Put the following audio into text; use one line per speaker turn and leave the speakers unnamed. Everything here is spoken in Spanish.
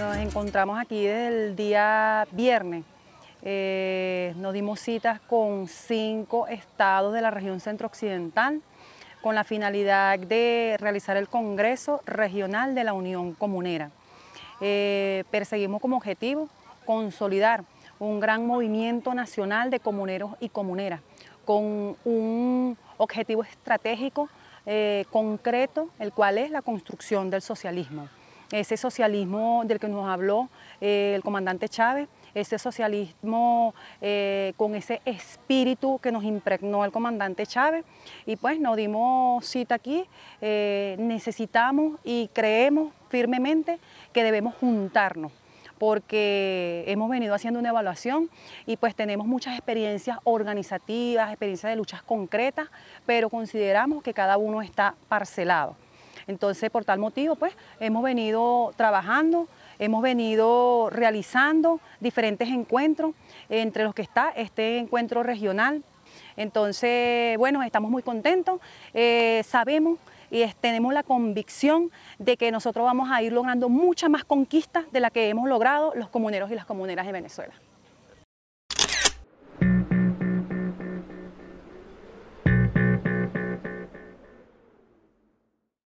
Nos encontramos aquí desde el día viernes. Eh, nos dimos citas con cinco estados de la región centro-occidental con la finalidad de realizar el Congreso Regional de la Unión Comunera. Eh, perseguimos como objetivo consolidar un gran movimiento nacional de comuneros y comuneras con un objetivo estratégico eh, concreto, el cual es la construcción del socialismo ese socialismo del que nos habló eh, el comandante Chávez, ese socialismo eh, con ese espíritu que nos impregnó el comandante Chávez. Y pues nos dimos cita aquí, eh, necesitamos y creemos firmemente que debemos juntarnos porque hemos venido haciendo una evaluación y pues tenemos muchas experiencias organizativas, experiencias de luchas concretas, pero consideramos que cada uno está parcelado. Entonces, por tal motivo, pues hemos venido trabajando, hemos venido realizando diferentes encuentros, entre los que está este encuentro regional. Entonces, bueno, estamos muy contentos, eh, sabemos y tenemos la convicción de que nosotros vamos a ir logrando muchas más conquistas de las que hemos logrado los comuneros y las comuneras de Venezuela.